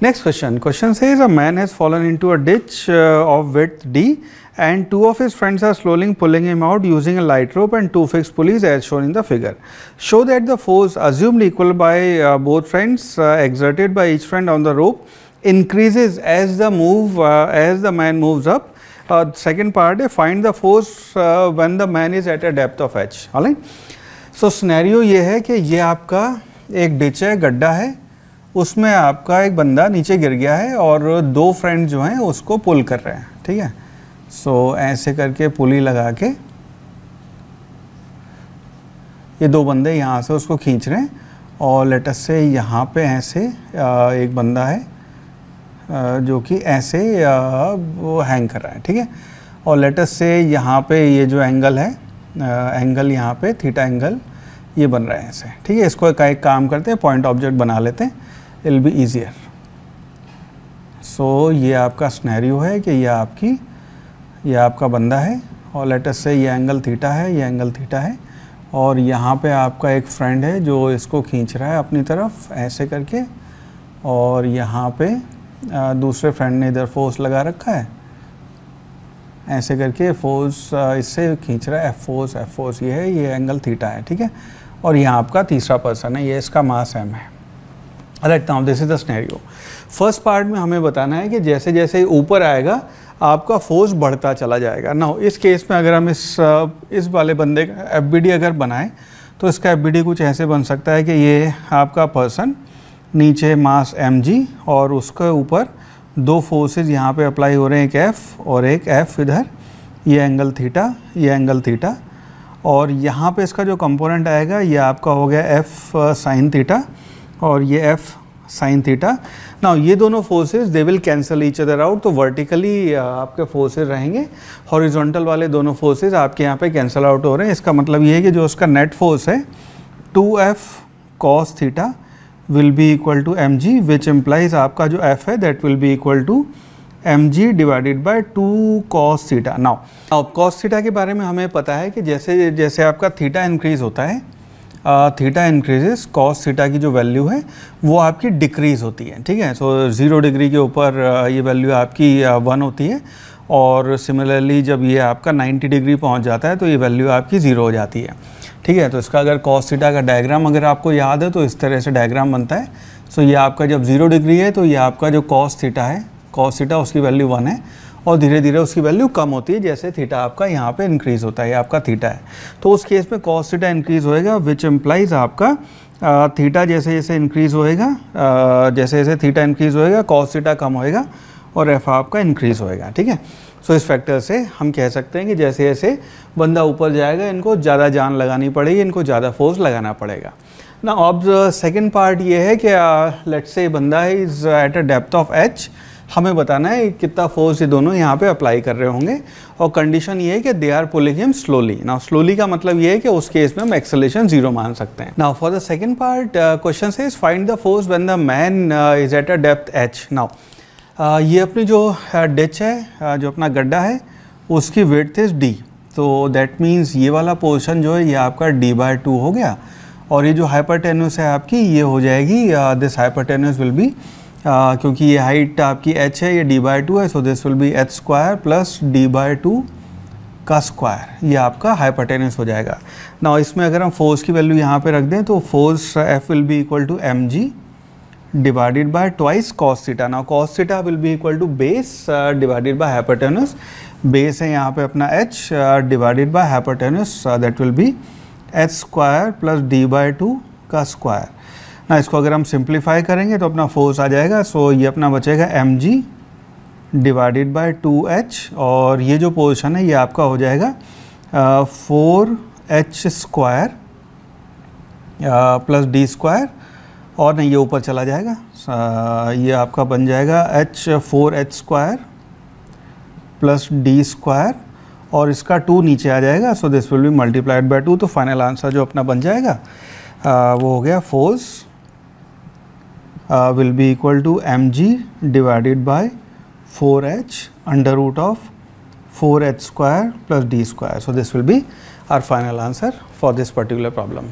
Next question. Question says a man has fallen into a ditch uh, of width D and two of his friends are slowly pulling him out using a light rope and two fixed pulleys as shown in the figure. Show that the force assumed equal by uh, both friends uh, exerted by each friend on the rope increases as the move as the man moves up. second part find the force when the man is at a depth of h. Alright. So scenario ये है कि ये आपका एक ditch है गड्ढा है उसमें आपका एक बंदा नीचे गिर गया है और दो फ्रेंड जो हैं उसको पुल कर रहे हैं ठीक है सो so, ऐसे करके पुली लगा के ये दो बंदे यहाँ से उसको खींच रहे हैं और लेटस से यहाँ पे ऐसे एक बंदा है जो कि ऐसे वो हैंग कर रहा है ठीक है और लेटस से यहाँ पे ये जो एंगल है एंगल यहाँ पे थीटा एंगल ये बन रहा है ऐसे ठीक है इसको का एक काम करते हैं पॉइंट ऑब्जेक्ट बना लेते हैं इल बी ईजियर सो ये आपका स्नैरियो है कि ये आपकी ये आपका बंदा है और लेटेस्ट से ये एंगल थीटा है ये एंगल थीटा है और यहाँ पे आपका एक फ्रेंड है जो इसको खींच रहा है अपनी तरफ ऐसे करके और यहाँ पे दूसरे फ्रेंड ने इधर फोर्स लगा रखा है ऐसे करके फोर्स इससे खींच रहा है एफ फोर्स एफ फोर्स ये है ये एंगल थीटा है ठीक है और यहाँ आपका तीसरा पर्सन है ये इसका मास एम है right now this is the scenario first part में हमें बताना है कि जैसे जैसे ऊपर आएगा आपका फोर्स बढ़ता चला जाएगा ना इस केस में अगर हम इस इस वाले बंदे का एफ अगर बनाएं तो इसका एफ कुछ ऐसे बन सकता है कि ये आपका पर्सन नीचे मास एम और उसके ऊपर दो फोर्सेज यहाँ पे अप्लाई हो रहे हैं एक एफ़ और एक एफ़ इधर ये एंगल थीटा ये एंगल थीटा और यहाँ पे इसका जो कंपोनेंट आएगा ये आपका हो गया एफ़ साइन थीटा और ये एफ़ साइन थीटा ना ये दोनों forces they will cancel each other out तो वर्टिकली uh, आपके फोर्सेज रहेंगे हॉरिजॉन्टल वाले दोनों फोर्सेज आपके यहाँ पे कैंसिल आउट हो रहे हैं इसका मतलब ये है कि जो उसका नेट फोर्स है two F cos theta will be equal to M G which implies आपका जो एफ है that will be equal to M G divided by two cos theta now अब कॉस सीटा के बारे में हमें पता है कि जैसे जैसे आपका थीटा इंक्रीज होता है थीटा इंक्रीजेस कॉस थीटा की जो वैल्यू है वो आपकी डिक्रीज़ होती है ठीक है सो ज़ीरो डिग्री के ऊपर ये वैल्यू आपकी वन होती है और सिमिलरली जब ये आपका 90 डिग्री पहुंच जाता है तो ये वैल्यू आपकी ज़ीरो हो जाती है ठीक है तो इसका अगर कॉस थीटा का डायग्राम अगर आपको याद है तो इस तरह से डायग्राम बनता है सो ये आपका जब ज़ीरो डिग्री है तो ये आपका जो कॉस थीटा है कॉस थीटा उसकी वैल्यू वन है और धीरे धीरे उसकी वैल्यू कम होती है जैसे थीटा आपका यहाँ पे इंक्रीज़ होता है आपका थीटा है तो उस केस में कॉस थीटा इंक्रीज़ होएगा विच एम्प्लाइज आपका थीटा जैसे जैसे इंक्रीज़ होएगा जैसे जैसे थीटा इंक्रीज़ होएगा कॉस थीटा कम होएगा और एफ आपका इंक्रीज़ होएगा ठीक है सो इस फैक्टर से हम कह सकते हैं कि जैसे जैसे बंदा ऊपर जाएगा इनको ज़्यादा जान लगानी पड़ेगी इनको ज़्यादा फोर्स लगाना पड़ेगा ना अब सेकेंड पार्ट ये है कि लेट्स uh, से बंदा है is at a depth of H हमें बताना है कितना फोर्स ये दोनों यहाँ पे अप्लाई कर रहे होंगे और कंडीशन ये है कि they are pulling him slowly now slowly का मतलब ये है कि उस केस में हम एक्सेलेशन जीरो मान सकते हैं now for the second part question से is find the force when the man is at a depth H now ये अपनी जो डिच है जो अपना गड्ढा है उसकी वेट थे डी तो दैट मीन्स ये वाला पोर्शन जो है ये आपका डी बाय टू हो गया और ये जो हाइपरटेन्यूस है आपकी ये हो जाएगी दिस हाइपरटेन्यूस विल बी क्योंकि ये हाइट आपकी एच है ये डी बाई टू है so this will be H square plus D by two का स्क्वायर ये आपका हाइपरटेन्यूस हो जाएगा ना इसमें अगर हम फोर्स की वैल्यू यहाँ पे रख दें तो force F will be equal to M G divided by twice cos theta. Now cos theta will be equal to base uh, divided by hypotenuse. Base है यहाँ पे अपना h uh, divided by hypotenuse uh, that will be h square plus d by 2 का square. ना इसको अगर हम simplify करेंगे तो अपना फोर्स आ जाएगा सो so, ये अपना बचेगा M G divided by two H और ये जो पोर्शन है ये आपका हो जाएगा four H square plus D square और नहीं ये ऊपर चला जाएगा आ, ये आपका बन जाएगा H four H square plus D square और इसका टू नीचे आ जाएगा so this will be multiplied by two तो फाइनल आंसर जो अपना बन जाएगा आ, वो हो गया force will be equal to M G divided by four H under root of four H square plus D square so this will be our final answer for this particular problem